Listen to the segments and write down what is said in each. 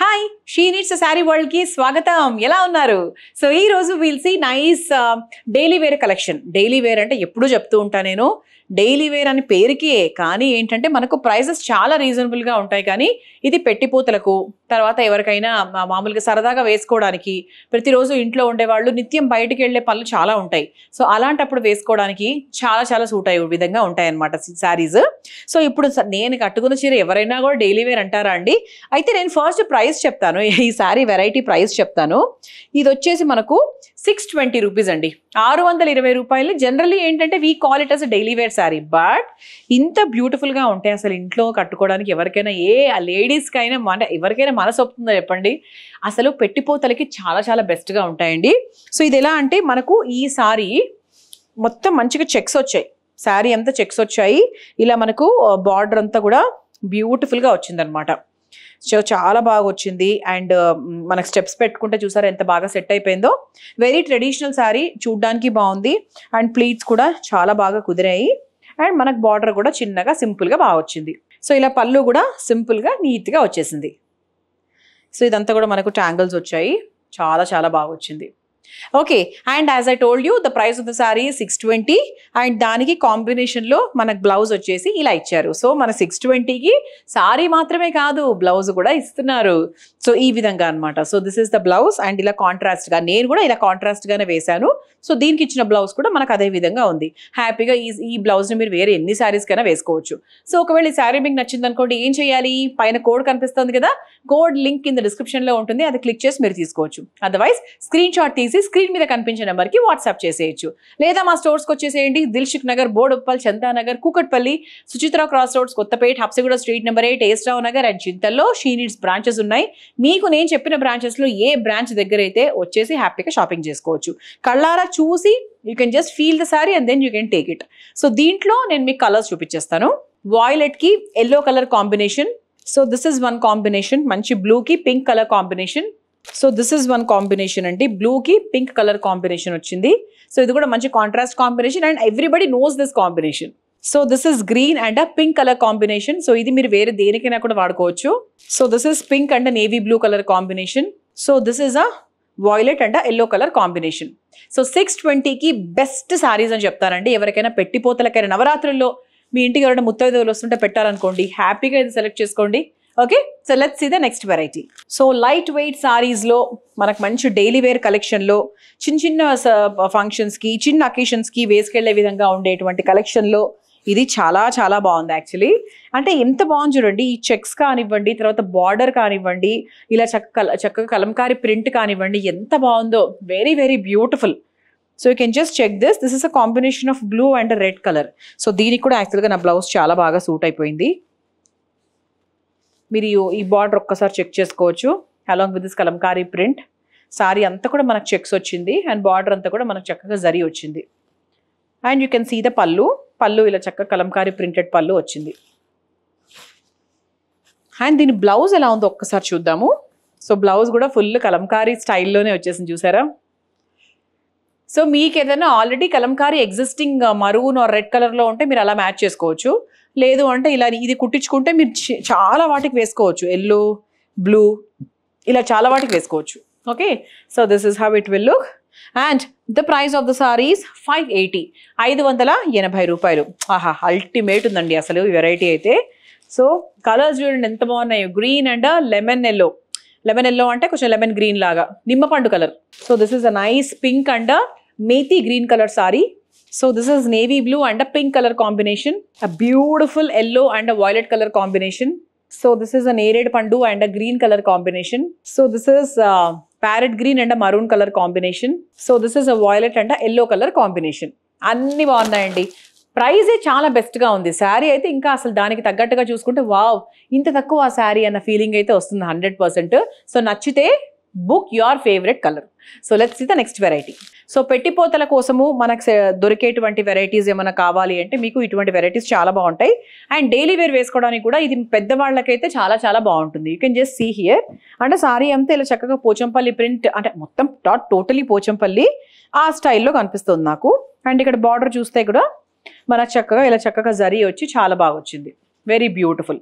Hi. Hi she needs sari వరల్డ్కి స్వాగతం ఎలా ఉన్నారు సో ఈ రోజు we'll see nice daily wear collection daily wear అంటే ఎప్పుడూ చెప్తూ ఉంటా నేను డైలీ వేర్ అని పేరుకే కానీ ఏంటంటే మనకు ప్రైజెస్ చాలా రీజనబుల్గా ఉంటాయి కానీ ఇది పెట్టిపోతలకు తర్వాత ఎవరికైనా మామూలుగా సరదాగా వేసుకోవడానికి ప్రతిరోజు ఇంట్లో ఉండేవాళ్ళు నిత్యం బయటికి వెళ్లే పనులు చాలా ఉంటాయి సో అలాంటప్పుడు వేసుకోవడానికి చాలా చాలా సూట్ అయ్యే విధంగా ఉంటాయి అన్నమాట శారీస్ సో ఇప్పుడు నేను కట్టుకున్న చీర ఎవరైనా కూడా డైలీ వేర్ అంటారా అండి అయితే నేను ఫస్ట్ ప్రైస్ చెప్తాను ఈ వెరైటీ ప్రైస్ చెప్తాను ఇది వచ్చేసి మనకు సిక్స్ ట్వంటీ రూపీస్ అండి ఆరు వందల ఇరవై రూపాయలు జనరల్లీ ఏంటంటే we call it as daily wear sari but ఇంత బ్యూటిఫుల్గా ఉంటాయి అసలు ఇంట్లో కట్టుకోవడానికి ఎవరికైనా ఏ ఆ లేడీస్కైనా మన ఎవరికైనా మనసు ఒప్పుతుందో చెప్పండి అసలు పెట్టిపోతలకి చాలా చాలా బెస్ట్గా ఉంటాయండి సో ఇది ఎలా అంటే మనకు ఈ శారీ మొత్తం మంచిగా చెక్స్ వచ్చాయి శారీ అంతా చెక్స్ వచ్చాయి ఇలా మనకు బార్డర్ అంతా కూడా బ్యూటిఫుల్గా వచ్చిందనమాట సో చాలా బాగా వచ్చింది అండ్ మనకు స్టెప్స్ పెట్టుకుంటే చూసారా ఎంత బాగా సెట్ అయిపోయిందో వెరీ ట్రెడిషనల్ శారీ చూడ్డానికి బాగుంది అండ్ ప్లీట్స్ కూడా చాలా బాగా కుదిరాయి అండ్ మనకు బార్డర్ కూడా చిన్నగా సింపుల్గా బాగా వచ్చింది సో ఇలా పళ్ళు కూడా సింపుల్గా నీట్గా వచ్చేసింది సో ఇదంతా కూడా మనకు ట్యాంగిల్స్ వచ్చాయి చాలా చాలా బాగా వచ్చింది okay and as I told you the price of the sari six twenty and దానికి కాంబినేషన్లో మనకు బ్లౌజ్ వచ్చేసి ఇలా ఇచ్చారు సో మన సిక్స్ ట్వంటీకి సారీ మాత్రమే కాదు బ్లౌజ్ కూడా ఇస్తున్నారు సో ఈ విధంగా అనమాట so this is the blouse and ఇలా కాంట్రాస్ట్గా నేను కూడా ఇలా కాంట్రాస్ట్గానే వేశాను సో దీనికి ఇచ్చిన బ్లౌజ్ కూడా మనకు అదే విధంగా ఉంది హ్యాపీగా ఈ ఈ బ్లౌజ్ని మీరు వేరే ఎన్ని కైనా వేసుకోవచ్చు సో ఒకవేళ ఈ శారీ మీకు నచ్చింది అనుకోండి ఏం చేయాలి పైన కోడ్ కనిపిస్తుంది కదా కోడ్ లింక్ కింద డిస్క్రిప్షన్లో ఉంటుంది అది క్లిక్ చేసి మీరు తీసుకోవచ్చు అదర్వైజ్ స్క్రీన్ షాట్ తీసి చేసి స్క్రీన్ మీద కనిపించే నెంబర్కి వాట్సాప్ చేసేయచ్చు లేదా మా స్టోర్స్కి వచ్చేసేయండి Dilsukhnagar Boduppal Chandanagar Kukatpally Suchitra cross roads Kothapet Habsiguda street number eight AS Rao Nagar and చింతల్లో షీనీడ్స్ బ్రాంచెస్ ఉన్నాయి మీకు నేను చెప్పిన బ్రాంచెస్లో ఏ బ్రాంచ్ దగ్గర అయితే వచ్చేసి హ్యాపీగా షాపింగ్ చేసుకోవచ్చు కళ్ళారా చూసి you can just feel the sari and then you can take it so దీంట్లో నేను మీకు కలర్స్ చూపించేస్తాను వాయిలెట్కి yellow colour combination so this is one combination మంచి బ్లూకి pink colour combination so this is one combination అండి బ్లూకి పింక్ కలర్ కాంబినేషన్ వచ్చింది సో ఇది కూడా మంచి contrast combination and everybody knows this combination so this is green and pink colour combination so ఇది మీరు వేరే దేనికైనా కూడా వాడుకోవచ్చు so this is pink and navy blue colour combination so this is a violet and yellow colour combination so six ట్వంటీకి best saris అని చెప్తానండి ఎవరికైనా పెట్టిపోతలకైనా నవరాత్రుల్లో మీ ఇంటికి ఎవరైనా ముత్తైదువులు వస్తుంటే పెట్టాలనుకోండి హ్యాపీగా ఇది సెలెక్ట్ చేసుకోండి okay so let's see the next variety so light weight సారీస్లో మనకు మంచి డైలీ వేర్ కలెక్షన్లో చిన్న చిన్న ఫంక్షన్స్కి చిన్న అకేషన్స్కి వేసుకెళ్లే విధంగా ఉండేటువంటి కలెక్షన్లో ఇది చాలా చాలా బాగుంది యాక్చువల్లీ అంటే ఎంత బాగుంది చూడండి ఈ చెక్స్ కానివ్వండి తర్వాత బార్డర్ కానివ్వండి ఇలా చక్క చక్కగా కలంకారి ప్రింట్ కానివ్వండి ఎంత బాగుందో very very beautiful so you can just check this this is a combination of blue and red colour so దీనికి కూడా యాక్చువల్గా నా బ్లౌజ్ చాలా బాగా సూట్ అయిపోయింది మీరు ఈ బార్డర్ ఒక్కసారి చెక్ చేసుకోవచ్చు along with this Kalamkari print sari అంతా కూడా మనకు చెక్స్ వచ్చింది అండ్ బార్డర్ అంతా కూడా మనకు చక్కగా జరి వచ్చింది and you can see the pallu pallu ఇలా చక్కగా కలంకారీ ప్రింటెడ్ పళ్ళు వచ్చింది అండ్ దీని బ్లౌజ్ ఎలా ఉందో ఒక్కసారి చూద్దాము సో బ్లౌజ్ కూడా ఫుల్ కలంకారీ స్టైల్లోనే వచ్చేసింది చూసారా సో మీకు ఏదైనా already Kalamkari existing maroon or red కలర్లో ఉంటే మీరు అలా మ్యాచ్ చేసుకోవచ్చు లేదు అంటే ఇలా ఇది కుట్టించుకుంటే మీరు చాలా వాటికి వేసుకోవచ్చు ఎల్లో బ్లూ ఇలా చాలా వాటికి వేసుకోవచ్చు okay so this is how it will look and the price of the saris five eighty ఐదు వందల ఎనభై రూపాయలు ఆహా అల్టిమేట్ ఉందండి అసలు వెరైటీ అయితే సో కలర్స్ చూడండి ఎంత బాగున్నాయో green and lemon yellow lemon yellow అంటే కొంచెం లెమన్ గ్రీన్ లాగా నిమ్మపండు colour so this is a nice pink and methi green colour sari So this is navy blue and a pink color combination. A beautiful yellow and a violet color combination. So this is an arid pandu and a green color combination. So this is uh, parrot green and a maroon color combination. So this is a violet and a yellow color combination. అన్ని బాగున్నాయండి ప్రైజే చాలా బెస్ట్గా ఉంది శారీ అయితే ఇంకా అసలు దానికి తగ్గట్టుగా చూసుకుంటే వావ్ ఇంత తక్కువ శారీ అన్న ఫీలింగ్ అయితే వస్తుంది హండ్రెడ్ సో నచ్చితే book your favourite colour so let's ఇది ద నెక్స్ట్ వెరైటీ సో పెట్టిపోతల కోసము మనకు దొరికేటువంటి వెరైటీస్ ఏమైనా కావాలి అంటే మీకు ఇటువంటి వెరైటీస్ చాలా బాగుంటాయి అండ్ డైలీ వేర్ వేసుకోవడానికి కూడా ఇది పెద్దవాళ్ళకైతే చాలా చాలా బాగుంటుంది you can just see here అంటే సారీ అంతా ఇలా చక్కగా పోచంపల్లి ప్రింట్ అంటే మొత్తం టాట్ టోటలీ పోచంపల్లి ఆ స్టైల్లో కనిపిస్తుంది నాకు అండ్ ఇక్కడ బార్డర్ చూస్తే కూడా మన చక్కగా ఇలా చక్కగా జరీ వచ్చి చాలా బాగా వచ్చింది వెరీ బ్యూటిఫుల్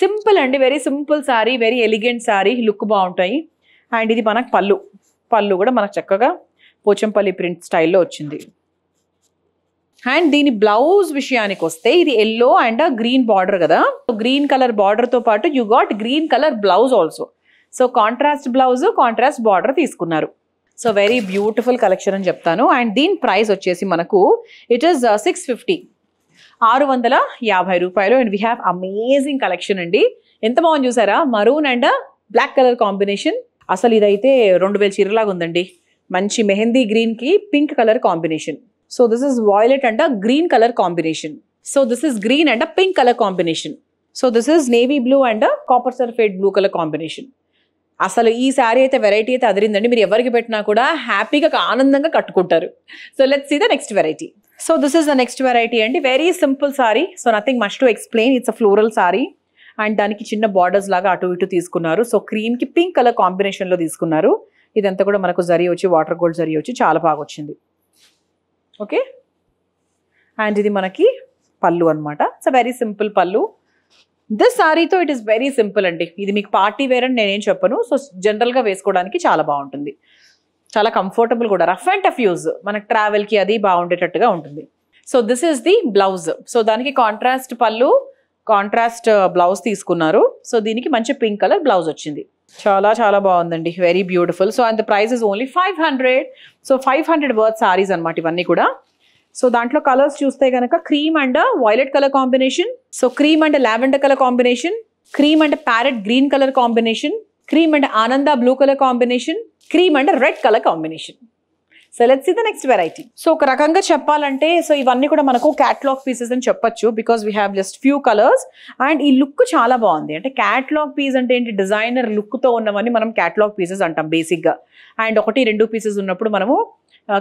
సింపుల్ అండి very simple sari very elegant sari look బాగుంటాయి అండ్ ఇది మనకు పళ్ళు పళ్ళు కూడా మనకు చక్కగా పోచంపల్లి ప్రింట్ స్టైల్లో వచ్చింది అండ్ దీని బ్లౌజ్ విషయానికి వస్తే ఇది ఎల్లో అండ్ గ్రీన్ బార్డర్ కదా గ్రీన్ కలర్ బార్డర్తో పాటు you got green colour blouse also so contrast blouse contrast border తీసుకున్నారు సో వెరీ బ్యూటిఫుల్ కలెక్షన్ అని చెప్తాను అండ్ దీని ప్రైస్ వచ్చేసి మనకు ఇట్ ఈస్ సిక్స్ ఫిఫ్టీ ఆరు వందల యాభై రూపాయలు and we have amazing collection అండి ఎంత బాగుంది చూసారా maroon and black colour combination అసలు ఇదైతే రెండు వేల చీరలాగా ఉందండి మంచి మెహందీ గ్రీన్కి pink colour combination so this is violet and green colour combination so this is green and pink colour combination so this is navy blue and copper sulphate blue colour combination అసలు ఈ శారీ అయితే వెరైటీ అయితే అదిరిందండి మీరు ఎవరికి పెట్టినా కూడా హ్యాపీగా ఆనందంగా కట్టుకుంటారు so let's see the next variety so this is the next variety అండి very simple sari so nothing must to explain it's a floral sari and దానికి చిన్న బార్డర్స్ లాగా అటు ఇటు తీసుకున్నారు సో కి పింక్ కలర్ కాంబినేషన్లో తీసుకున్నారు ఇదంతా కూడా మనకు జరి వచ్చి వాటర్ గోల్డ్ జరి వచ్చి చాలా బాగా వచ్చింది ఓకే అండ్ ఇది మనకి పళ్ళు అనమాట so very simple pallu this సారీతో ఇట్ ఈస్ వెరీ సింపుల్ అండి ఇది మీకు పార్టీ వేర్ అని నేనేం చెప్పను సో జనరల్గా వేసుకోవడానికి చాలా బాగుంటుంది చాలా కంఫర్టబుల్ కూడా రఫ్ అండ్ టఫ్ యూజ్ మనకు ట్రావెల్కి అది బాగుండేటట్టుగా ఉంటుంది so this is the blouse so దానికి కాంట్రాస్ట్ పళ్ళు కాంట్రాస్ట్ బ్లౌజ్ తీసుకున్నారు సో దీనికి మంచి పింక్ కలర్ బ్లౌజ్ వచ్చింది చాలా చాలా బాగుందండి very beautiful so and the price is only five hundred so five hundred worth saris అనమాట ఇవన్నీ కూడా సో దాంట్లో కలర్స్ చూస్తే కనుక cream and violet colour combination so cream and lavender colour combination cream and parrot green colour combination cream and ఆనంద blue colour combination cream and red colour combination so let see the next variety so ఒక రకంగా చెప్పాలంటే so ఇవన్నీ కూడా మనకు catalogue pieces అని చెప్పొచ్చు because we have just few colours and ఈ లుక్ చాలా బాగుంది అంటే క్యాట్లాగ్ పీస్ అంటే ఏంటి డిజైనర్ లుక్తో ఉన్నవన్నీ మనం క్యాట్లాగ్ పీసెస్ అంటాం బేసిక్గా అండ్ ఒకటి రెండు పీసెస్ ఉన్నప్పుడు మనము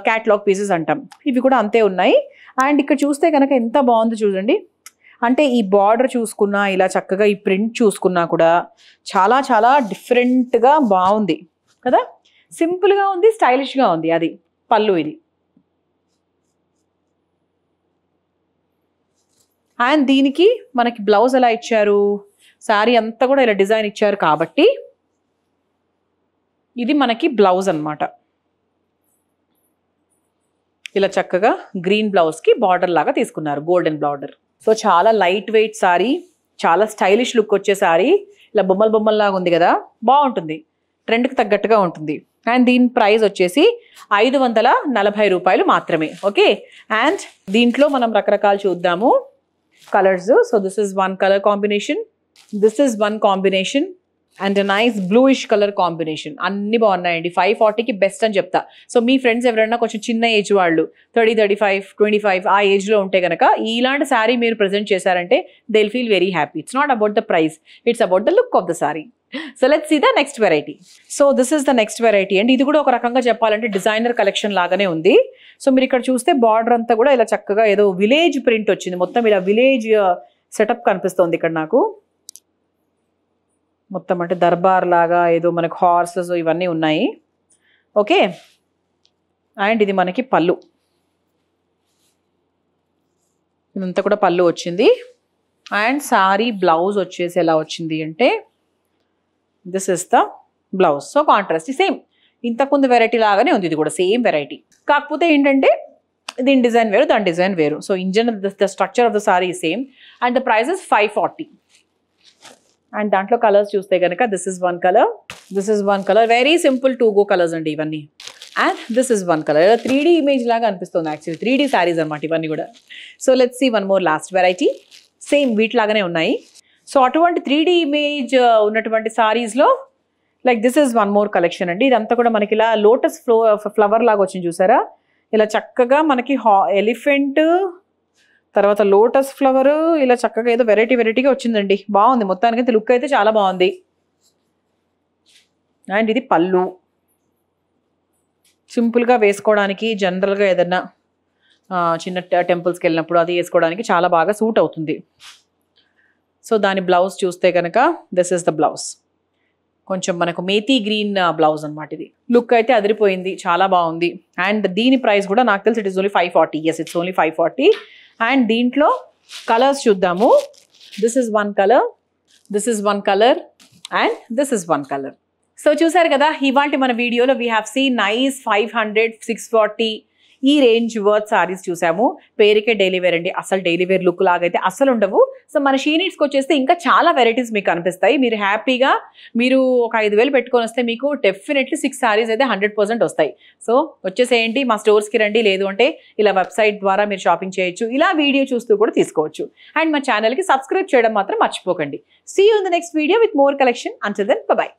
క్యాట్లాగ్ పీసెస్ అంటాం ఇవి కూడా అంతే ఉన్నాయి అండ్ ఇక్కడ చూస్తే కనుక ఎంత బాగుందో చూడండి అంటే ఈ బార్డర్ చూసుకున్నా ఇలా చక్కగా ఈ ప్రింట్ చూసుకున్నా కూడా చాలా చాలా డిఫరెంట్గా బాగుంది కదా సింపుల్గా ఉంది స్టైలిష్గా ఉంది అది పళ్ళు ఇది అండ్ దీనికి మనకి బ్లౌజ్ ఎలా ఇచ్చారు శారీ అంతా కూడా ఇలా డిజైన్ ఇచ్చారు కాబట్టి ఇది మనకి బ్లౌజ్ అనమాట ఇలా చక్కగా గ్రీన్ బ్లౌజ్కి బార్డర్ లాగా తీసుకున్నారు గోల్డెన్ బార్డర్ సో చాలా లైట్ వెయిట్ శారీ చాలా స్టైలిష్ లుక్ వచ్చే శారీ ఇలా బొమ్మల బొమ్మల్లాగా ఉంది కదా బాగుంటుంది ట్రెండ్కి తగ్గట్టుగా ఉంటుంది అండ్ దీని ప్రైస్ వచ్చేసి ఐదు వందల నలభై రూపాయలు మాత్రమే ఓకే అండ్ దీంట్లో మనం రకరకాలు చూద్దాము colours so this is one colour combination this is one combination and nice bluish colour combination అన్ని బాగున్నాయండి ఫైవ్ ఫార్టీకి బెస్ట్ అని చెప్తా సో మీ ఫ్రెండ్స్ ఎవరైనా కొంచెం చిన్న ఏజ్ వాళ్ళు thirty thirty five twenty five ఆ ఏజ్లో ఉంటే కనుక ఇలాంటి శారీ మీరు ప్రజెంట్ చేశారంటే they feel very happy it's not about the price it's about the look of the sari so let see the next variety so this is the next variety and ఇది కూడా ఒక రకంగా చెప్పాలంటే డిజైనర్ కలెక్షన్ లాగానే ఉంది so మీరు ఇక్కడ చూస్తే బార్డర్ అంతా కూడా ఇలా చక్కగా ఏదో విలేజ్ ప్రింట్ వచ్చింది మొత్తం ఇలా విలేజ్ సెటప్ uh, కనిపిస్తుంది ఇక్కడ నాకు మొత్తం అంటే దర్బార్ లాగా ఏదో మనకు హార్సెస్ ఇవన్నీ ఉన్నాయి ఓకే అండ్ ఇది మనకి పళ్ళు ఇదంతా కూడా పళ్ళు వచ్చింది అండ్ సారీ బ్లౌజ్ వచ్చేసి ఎలా వచ్చింది అంటే this is the blouse so contrast same ఇంతకుముందు వెరైటీ లాగానే ఉంది ఇది కూడా సేమ్ వెరైటీ కాకపోతే ఏంటంటే దీని డిజైన్ వేరు దాని డిజైన్ వేరు సో ఇంజన్ the structure of the sari same and the price is five forty and దాంట్లో కలర్స్ చూస్తే కనుక this is one colour this is one colour very simple to go colours అండి ఇవన్నీ and this is one colour ఇలా three image లాగా అనిపిస్తుంది actually three D saris అనమాట ఇవన్నీ కూడా so let's see one more last variety same వీటిలాగానే ఉన్నాయి సో అటువంటి త్రీ ఇమేజ్ ఉన్నటువంటి సారీస్లో like this is one more collection అండి ఇదంతా కూడా మనకి ఇలా లోటస్ ఫ్లో ఫ్లవర్ లాగా వచ్చింది చూసారా ఇలా చక్కగా మనకి హా ఎలిఫెంట్ తర్వాత లోటస్ ఫ్లవర్ ఇలా చక్కగా ఏదో వెరైటీ వెరైటీగా వచ్చిందండి బాగుంది మొత్తానికి అయితే లుక్ అయితే చాలా బాగుంది అండ్ ఇది పళ్ళు సింపుల్గా వేసుకోవడానికి జనరల్గా ఏదన్నా చిన్న టెంపుల్స్కి వెళ్ళినప్పుడు అది వేసుకోవడానికి చాలా బాగా సూట్ అవుతుంది సో దాని బ్లౌజ్ చూస్తే కనుక దిస్ ఇస్ ద బ్లౌజ్ కొంచెం మనకు మేతీ గ్రీన్ బ్లౌజ్ uh, అనమాట ఇది లుక్ అయితే అదిరిపోయింది చాలా బాగుంది అండ్ దీని ప్రైస్ కూడా నాకు తెలిసి it is only five forty yes it's only five forty and దీంట్లో కలర్స్ చూద్దాము this is one colour this is one colour and this is one colour so చూసారు కదా ఇవాళ మన వీడియోలో we have see nice five hundred six forty ఈ range worth saris చూసాము పేరుకే డైలీ వేర్ అండి అసలు డైలీ వేర్ లుక్ లాగైతే అసలు ఉండవు సో మన షీనిట్స్కి వచ్చేస్తే ఇంకా చాలా వెరైటీస్ మీకు అనిపిస్తాయి మీరు హ్యాపీగా మీరు ఒక ఐదు వేలు పెట్టుకొని వస్తే మీకు డెఫినెట్లీ సిక్స్ సారీస్ అయితే హండ్రెడ్ వస్తాయి సో వచ్చేసేయండి మా స్టోర్స్కి రండి లేదు అంటే ఇలా వెబ్సైట్ ద్వారా మీరు షాపింగ్ చేయొచ్చు ఇలా వీడియో చూస్తూ కూడా తీసుకోవచ్చు అండ్ మా ఛానల్కి సబ్స్క్రైబ్ చేయడం మాత్రం మర్చిపోకండి see you in the next video with more collection until then bye